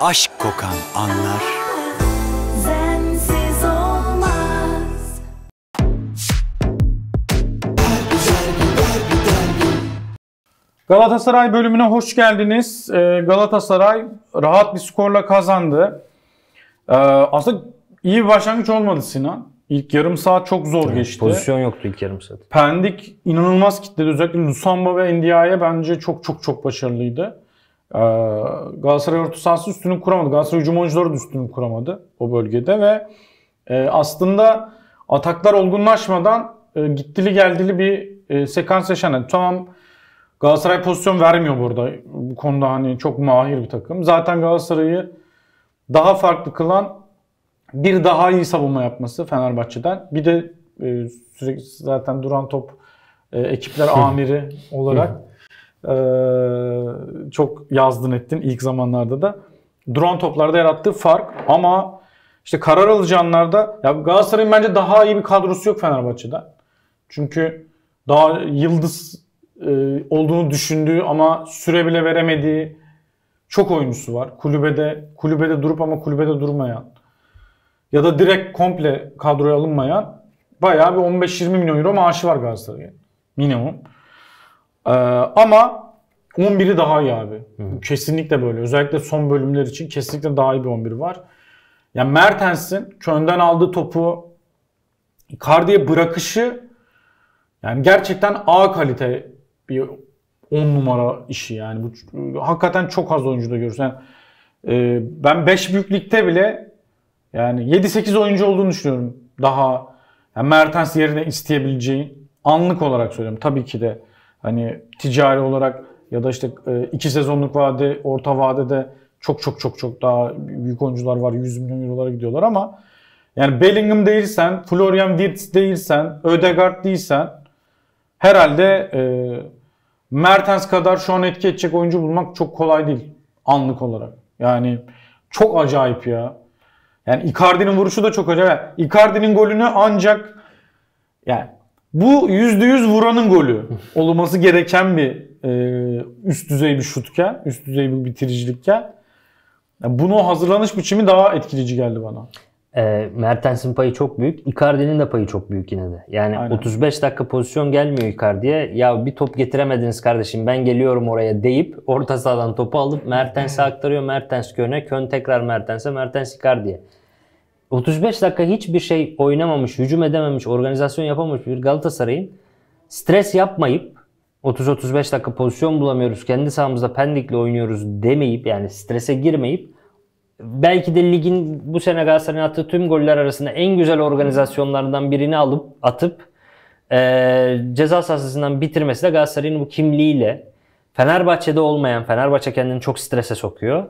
aşk kokan anlar Sensiz olmaz Galatasaray bölümüne hoş geldiniz. Ee, Galatasaray rahat bir skorla kazandı. Ee, aslında iyi bir başlangıç olmadı Sinan. İlk yarım saat çok zor geçti. Pozisyon yoktu ilk yarım saat. Pendik inanılmaz kitledi. Özellikle Lusamba ve Ndiaye bence çok çok çok başarılıydı. Ee, Galatasaray orta sahası üstünü kuramadı. Galatasaray hücum oyuncuları da üstünü kuramadı o bölgede ve e, aslında ataklar olgunlaşmadan e, gittili geldili bir e, sekans yaşandı. Tamam Galatasaray pozisyon vermiyor burada. Bu konuda hani çok mahir bir takım. Zaten Galatasaray'ı daha farklı kılan bir daha iyi savunma yapması Fenerbahçe'den. Bir de e, sürekli zaten duran top ekipler amiri olarak Ee, çok yazdın ettin ilk zamanlarda da. Drone toplarda yarattığı fark ama işte karar alıcı anlarda ya Galatasaray'ın bence daha iyi bir kadrosu yok Fenerbahçe'den. Çünkü daha yıldız e, olduğunu düşündüğü ama süre bile veremediği çok oyuncusu var. Kulübede kulübede durup ama kulübede durmayan ya da direkt komple kadroya alınmayan bayağı bir 15-20 milyon euro maaşı var Galatasaray'ın. Minimum. Ee, ama 11'i daha iyi abi. Hı. Kesinlikle böyle. Özellikle son bölümler için kesinlikle daha iyi bir 11 var. Yani Mertens'in Köln'den aldığı topu Icardi'ye bırakışı yani gerçekten A kalite bir 10 numara işi yani. Bu, hakikaten çok az oyuncuda görürsün. Yani, e, ben 5 büyüklükte bile yani 7-8 oyuncu olduğunu düşünüyorum. Daha yani Mertens yerine isteyebileceğin anlık olarak söylüyorum. Tabii ki de Hani ticari olarak ya da işte e, iki sezonluk vade, orta vadede çok çok çok çok daha büyük oyuncular var. 100 milyon eurolara gidiyorlar ama yani Bellingham değilsen, Florian Wirtz değilsen, Ödegaard değilsen herhalde e, Mertens kadar şu an etki edecek oyuncu bulmak çok kolay değil anlık olarak. Yani çok acayip ya. Yani Icardi'nin vuruşu da çok acayip. Icardi'nin golünü ancak yani bu %100 vuranın golü olması gereken bir e, üst düzey bir şutken, üst düzey bir bitiricilikken. Yani bunu hazırlanış biçimi daha etkileyici geldi bana. E, Mertens'in payı çok büyük. Icardi'nin de payı çok büyük yine de. Yani Aynen. 35 dakika pozisyon gelmiyor Icardi'ye. Ya bir top getiremediniz kardeşim ben geliyorum oraya deyip orta sahadan topu alıp Mertens'e aktarıyor. Mertens Kön'e, Kön tekrar Mertens'e, Mertens Icardi'ye. 35 dakika hiçbir şey oynamamış, hücum edememiş, organizasyon yapamamış bir Galatasaray'ın stres yapmayıp 30-35 dakika pozisyon bulamıyoruz, kendi sahamızda pendikle oynuyoruz demeyip yani strese girmeyip belki de ligin bu sene Galatasaray'ın attığı tüm goller arasında en güzel organizasyonlardan birini alıp atıp e, ceza sahasından bitirmesi de Galatasaray'ın bu kimliğiyle Fenerbahçe'de olmayan Fenerbahçe kendini çok strese sokuyor.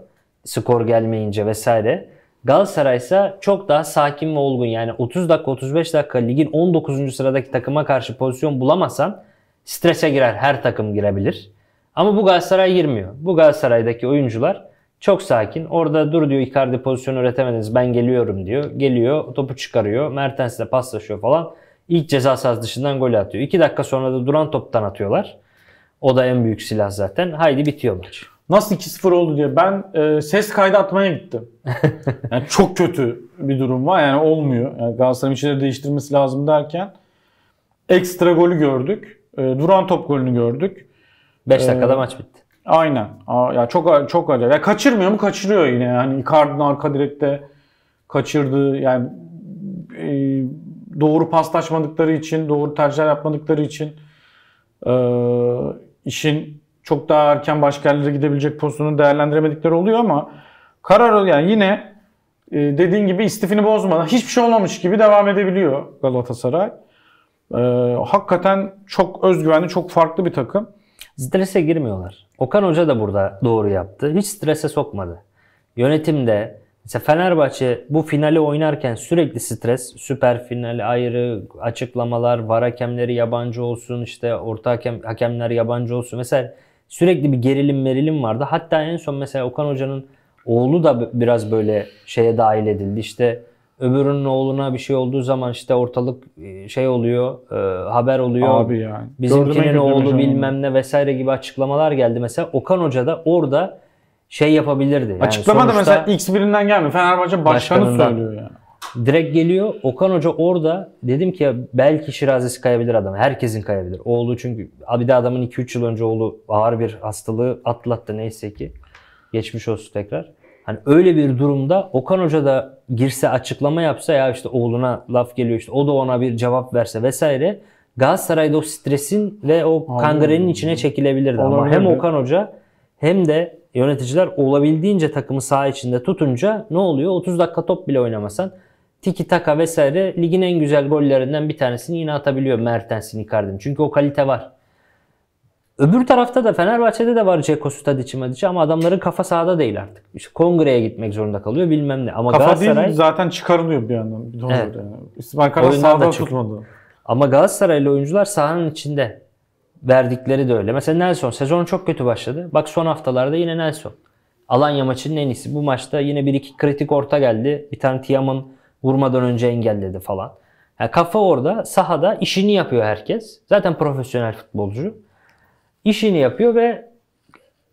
Skor gelmeyince vesaire. Galatasaray ise çok daha sakin ve olgun. Yani 30 dakika 35 dakika ligin 19. sıradaki takıma karşı pozisyon bulamasan strese girer. Her takım girebilir. Ama bu Galatasaray girmiyor. Bu Galatasaray'daki oyuncular çok sakin. Orada dur diyor Icardi pozisyonu üretemediniz ben geliyorum diyor. Geliyor topu çıkarıyor. Mertens ile paslaşıyor falan. İlk ceza sahası dışından gol atıyor. 2 dakika sonra da duran toptan atıyorlar. O da en büyük silah zaten. Haydi bitiyor maç. Nasıl 2-0 oldu diye ben e, ses kaydı atmaya gittim. Yani çok kötü bir durum var. Yani olmuyor. Yani Galatasaray'ın şeyleri değiştirmesi lazım derken ekstra golü gördük. E, duran top golünü gördük. 5 e, dakikada ee, maç bitti. Aynen. Aa, ya çok çok acayip. Ya kaçırmıyor mu? Kaçırıyor yine. Yani Icardi'nin arka direkte kaçırdı. yani e, doğru paslaşmadıkları için, doğru tercihler yapmadıkları için e, işin çok daha erken başka yerlere gidebilecek pozisyonu değerlendiremedikleri oluyor ama karar yani yine e, dediğin gibi istifini bozmadan hiçbir şey olmamış gibi devam edebiliyor Galatasaray. Ee, hakikaten çok özgüvenli, çok farklı bir takım. Strese girmiyorlar. Okan Hoca da burada doğru yaptı. Hiç strese sokmadı. Yönetimde mesela Fenerbahçe bu finali oynarken sürekli stres, süper final ayrı, açıklamalar, var hakemleri yabancı olsun, işte orta hakem, hakemler yabancı olsun. Mesela Sürekli bir gerilim merilim vardı. Hatta en son mesela Okan Hoca'nın oğlu da biraz böyle şeye dahil edildi. İşte öbürünün oğluna bir şey olduğu zaman işte ortalık e, şey oluyor, e, haber oluyor. Abi yani. Bizimkinin oğlu bilmem ne vesaire gibi açıklamalar geldi. Mesela Okan Hoca da orada şey yapabilirdi. Yani Açıklama da mesela X birinden gelmiyor. Fenerbahçe başkanı söylüyor yani. Direkt geliyor. Okan Hoca orada dedim ki ya belki Şirazesi kayabilir adam. Herkesin kayabilir. Oğlu çünkü bir de adamın 2-3 yıl önce oğlu ağır bir hastalığı atlattı neyse ki. Geçmiş olsun tekrar. Hani öyle bir durumda Okan Hoca da girse açıklama yapsa ya işte oğluna laf geliyor işte o da ona bir cevap verse vesaire Galatasaray'da o stresin ve o kangrenin içine çekilebilirdi. Ama hem Okan Hoca hem de yöneticiler olabildiğince takımı saha içinde tutunca ne oluyor? 30 dakika top bile oynamasan tiki taka vesaire ligin en güzel gollerinden bir tanesini yine atabiliyor Mertens'in Icardi'nin. Çünkü o kalite var. Öbür tarafta da Fenerbahçe'de de var Ceko Stadic'i Madic'i ama adamların kafa sahada değil artık. İşte kongreye gitmek zorunda kalıyor bilmem ne. Ama Kafa Galatasaray... değil zaten çıkarılıyor bir yandan. Bir evet. yani. İsmail Kara sahada tutmadı. Ama Galatasaraylı oyuncular sahanın içinde verdikleri de öyle. Mesela Nelson sezon çok kötü başladı. Bak son haftalarda yine Nelson. Alanya maçının en iyisi. Bu maçta yine bir iki kritik orta geldi. Bir tane Tiam'ın Vurmadan önce engelledi falan. Yani kafa orada sahada işini yapıyor herkes. Zaten profesyonel futbolcu. İşini yapıyor ve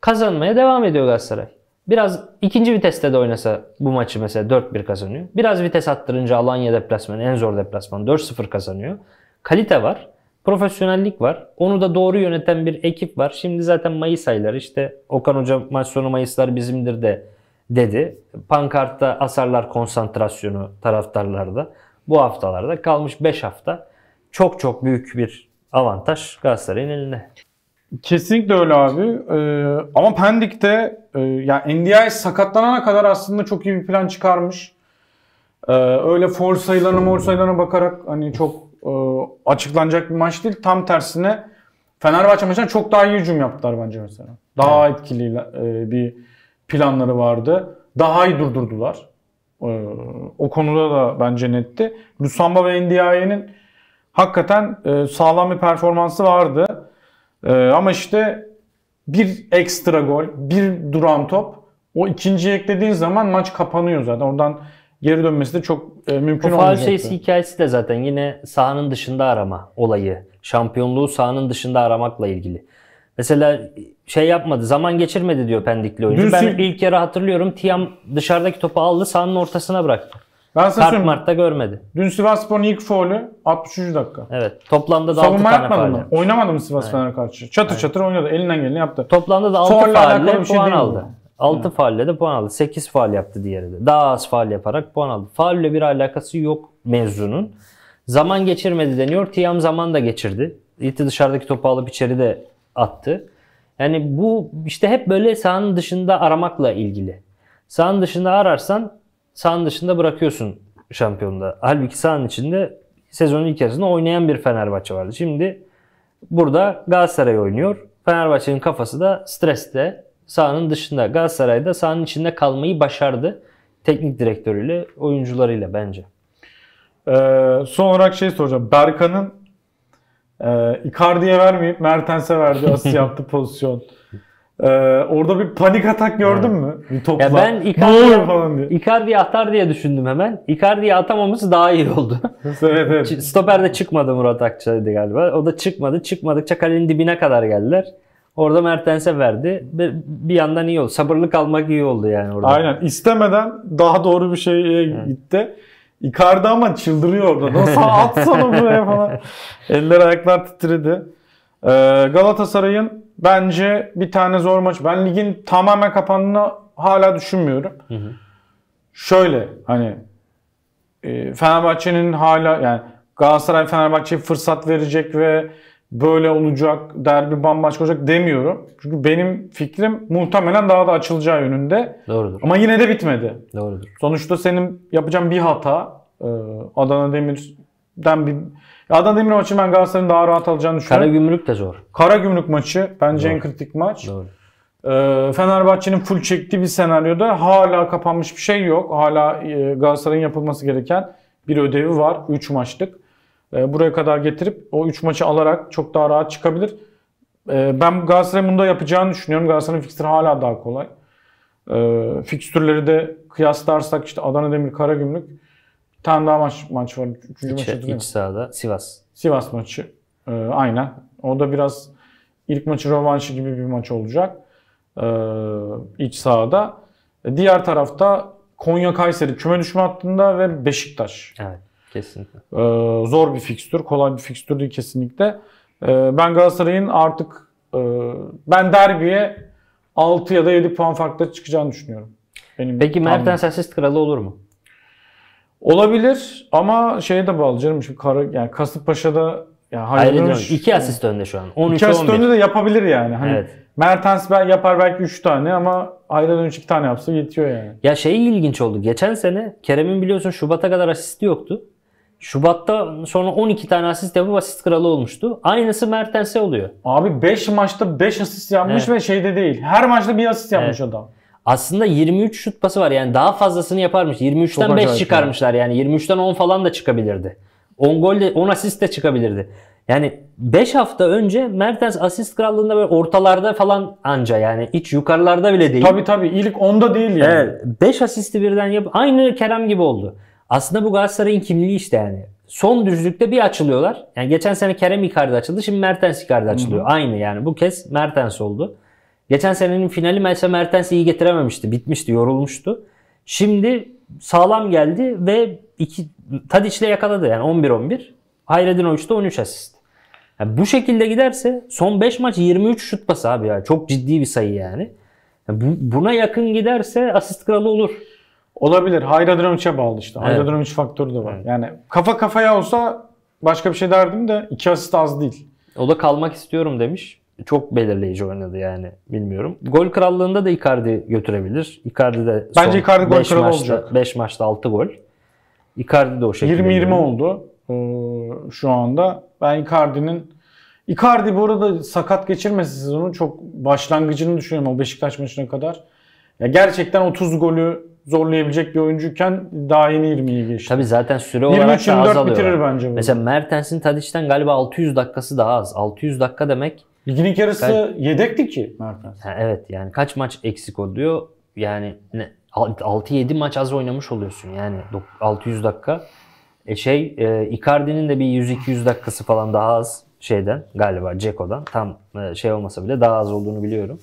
kazanmaya devam ediyor Galatasaray. Biraz ikinci viteste de oynasa bu maçı mesela 4-1 kazanıyor. Biraz vites attırınca Alanya deplasmanı en zor deplasman 4-0 kazanıyor. Kalite var. Profesyonellik var. Onu da doğru yöneten bir ekip var. Şimdi zaten Mayıs ayları işte Okan Hoca maç sonu Mayıslar bizimdir de dedi. Pankartta asarlar konsantrasyonu taraftarlarda bu haftalarda kalmış 5 hafta çok çok büyük bir avantaj Galatasaray'ın eline. Kesinlikle öyle abi. Ee, ama Pendik'te e, yani NDI sakatlanana kadar aslında çok iyi bir plan çıkarmış. Ee, öyle for sayılarına mor sayılarına bakarak hani çok e, açıklanacak bir maç değil. Tam tersine Fenerbahçe maçından çok daha iyi hücum yaptılar bence mesela. Daha evet. etkili e, bir planları vardı. Daha iyi durdurdular. Ee, o konuda da bence netti. Lusamba ve Ndiaye'nin hakikaten e, sağlam bir performansı vardı. Ee, ama işte bir ekstra gol, bir duran top o ikinci eklediğin zaman maç kapanıyor zaten. Oradan geri dönmesi de çok e, mümkün olmuyor. O faal şeysi hikayesi de zaten yine sahanın dışında arama olayı. Şampiyonluğu sahanın dışında aramakla ilgili. Mesela şey yapmadı, zaman geçirmedi diyor Pendikli oyuncu. Dün ben ilk yarı hatırlıyorum Tiam dışarıdaki topu aldı sahanın ortasına bıraktı. Ben size Kart Mart'ta görmedi. Dün Sivas Spor'un ilk faulü 63. dakika. Evet. Toplamda da Savunma 6 tane faul. mı? Oynamadı mı Sivas Fener'e karşı? Çatır Aynen. çatır oynadı. Elinden geleni yaptı. Toplamda da 6 faulle şey puan aldı. Mi? 6 yani. faulle de puan aldı. 8 faul yaptı diğeri de. Daha az faul yaparak puan aldı. Faulle bir alakası yok mevzunun. Zaman geçirmedi deniyor. Tiam zaman da geçirdi. İti dışarıdaki topu alıp içeride attı. Yani bu işte hep böyle sahanın dışında aramakla ilgili. Sahanın dışında ararsan sahanın dışında bırakıyorsun şampiyonda. Halbuki sahanın içinde sezonun ilk yarısında oynayan bir Fenerbahçe vardı. Şimdi burada Galatasaray oynuyor. Fenerbahçe'nin kafası da streste. Sahanın dışında Galatasaray'da sahanın içinde kalmayı başardı. Teknik direktörüyle, oyuncularıyla bence. Ee, son olarak şey soracağım. Berkan'ın ee, Icardi'ye vermeyip Mertens'e verdi. Asist yaptı pozisyon. Ee, orada bir panik atak gördün mü? Bir topla. Ya ben Icardi'ye falan atar diye düşündüm hemen. Icardi'ye atamaması daha iyi oldu. evet, evet. Stoper de çıkmadı Murat Akçay'dı galiba. O da çıkmadı. Çıkmadıkça kalenin dibine kadar geldiler. Orada Mertens'e verdi. Bir, bir yandan iyi oldu. Sabırlı kalmak iyi oldu yani orada. Aynen. İstemeden daha doğru bir şeye gitti. Evet. Icardi ama çıldırıyor orada. Nasıl atsana buraya falan. Eller ayaklar titredi. Ee, Galatasaray'ın bence bir tane zor maç. Ben ligin tamamen kapandığını hala düşünmüyorum. Hı hı. Şöyle hani e, Fenerbahçe'nin hala yani Galatasaray Fenerbahçe fırsat verecek ve böyle olacak, derbi bambaşka olacak demiyorum. Çünkü benim fikrim muhtemelen daha da açılacağı yönünde. Doğrudur. Ama yine de bitmedi. Doğrudur. Sonuçta senin yapacağın bir hata e, Adana Demir'den bir Adana Demir maçı ben Galatasaray'ın daha rahat alacağını düşünüyorum. Kara Gümrük de zor. Kara Gümrük maçı bence Doğru. en kritik maç. Doğru. E, Fenerbahçe'nin full çektiği bir senaryoda hala kapanmış bir şey yok. Hala e, Galatasaray'ın yapılması gereken bir ödevi var. 3 maçlık. Ee, buraya kadar getirip o 3 maçı alarak çok daha rahat çıkabilir. Ee, ben Galatasaray'ın bunu da yapacağını düşünüyorum. Galatasaray'ın fikstürü hala daha kolay. Ee, fikstürleri de kıyaslarsak işte Adana Demir, Karagümrük. Bir tane daha maç, maç var. Üçüncü iç, maçı iç sahada Sivas. Sivas maçı. Aynen. O da biraz ilk maçı rövanşı gibi bir maç olacak. iç sahada. Diğer tarafta Konya Kayseri küme düşme hattında ve Beşiktaş. Evet. Kesinlikle. Ee, zor bir fikstür, kolay bir fikstür değil kesinlikle. Ee, ben Galatasaray'ın artık e, ben derbiye 6 ya da 7 puan farkla çıkacağını düşünüyorum. Benim Peki Mertens asist kralı olur mu? Olabilir ama şeye de bağlı canım. Şimdi Kara, yani Kasımpaşa'da yani Hayri Dönüş 2 asist önde şu an. 13 2 asist önde de yapabilir yani. Hani evet. Mertens ben yapar belki 3 tane ama Hayri Dönüş 2 tane yapsa yetiyor yani. Ya şey ilginç oldu. Geçen sene Kerem'in biliyorsun Şubat'a kadar asisti yoktu. Şubat'ta sonra 12 tane asist yapıp asist kralı olmuştu. Aynısı Mertens'e oluyor. Abi 5 maçta 5 asist yapmış evet. ve şeyde değil. Her maçta bir asist yapmış evet. adam. Aslında 23 şut pası var. Yani daha fazlasını yaparmış. 23'ten 5 çıkarmışlar. Ya. Yani 23'ten 10 falan da çıkabilirdi. 10 gol de 10 asist de çıkabilirdi. Yani 5 hafta önce Mertens asist krallığında böyle ortalarda falan anca yani hiç yukarılarda bile değil. Tabii tabii ilk onda değil yani. Evet, 5 asisti birden yap aynı Kerem gibi oldu. Aslında bu Galatasaray'ın kimliği işte yani. Son düzlükte bir açılıyorlar. Yani geçen sene Kerem Icardi açıldı. Şimdi Mertens Icardi açılıyor. hı Aynı yani. Bu kez Mertens oldu. Geçen senenin finali mesela Mertens iyi getirememişti. Bitmişti, yorulmuştu. Şimdi sağlam geldi ve iki Tadiç'le yakaladı yani 11-11. Hayredin Oğuz'da 13 asist. Yani bu şekilde giderse son 5 maç 23 şut pası abi ya. Çok ciddi bir sayı yani. yani bu, buna yakın giderse asist kralı olur. Olabilir. Hayra Dromiç'e bağlı işte. Hayra evet. Dromiç faktörü de var. Evet. Yani kafa kafaya olsa başka bir şey derdim de iki asist az değil. O da kalmak istiyorum demiş. Çok belirleyici oynadı yani bilmiyorum. Gol krallığında da Icardi götürebilir. Icardi de son Bence Icardi gol kralı maçta, olacak. 5 maçta 6 gol. Icardi de o şekilde. 20-20 oldu ee, şu anda. Ben Icardi'nin Icardi bu arada sakat geçirmesi sezonun çok başlangıcını düşünüyorum o Beşiktaş maçına kadar. Ya gerçekten 30 golü zorlayabilecek bir oyuncuyken daha yeni 20'yi geçti. Tabii zaten süre olarak da azalıyor. bitirir bence bu. Mesela Mertens'in Tadic'ten galiba 600 dakikası daha az. 600 dakika demek. Ligin ilk yarısı kaç... yedekti ki Mertens. Ha, evet yani kaç maç eksik oluyor? Yani 6-7 maç az oynamış oluyorsun yani 600 dakika. E şey e, Icardi'nin de bir 100-200 dakikası falan daha az şeyden galiba Ceko'dan tam e, şey olmasa bile daha az olduğunu biliyorum.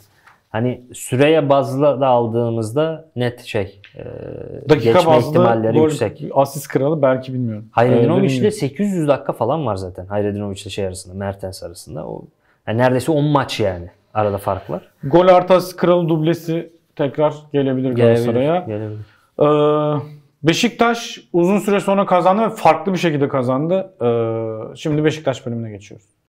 Hani süreye bazlı da aldığımızda net şey e, dakika geçme bazlı ihtimalleri gol, yüksek. Asist kralı belki bilmiyorum. Hayredinoviç'le ee, 800 dakika falan var zaten. Hayredinoviç'le şey arasında, Mertens arasında. O yani neredeyse 10 maç yani arada fark var. Gol artı asist kralı dublesi tekrar gelebilir Galatasaray'a. Gelebilir. gelebilir. Ee, Beşiktaş uzun süre sonra kazandı ve farklı bir şekilde kazandı. Ee, şimdi Beşiktaş bölümüne geçiyoruz.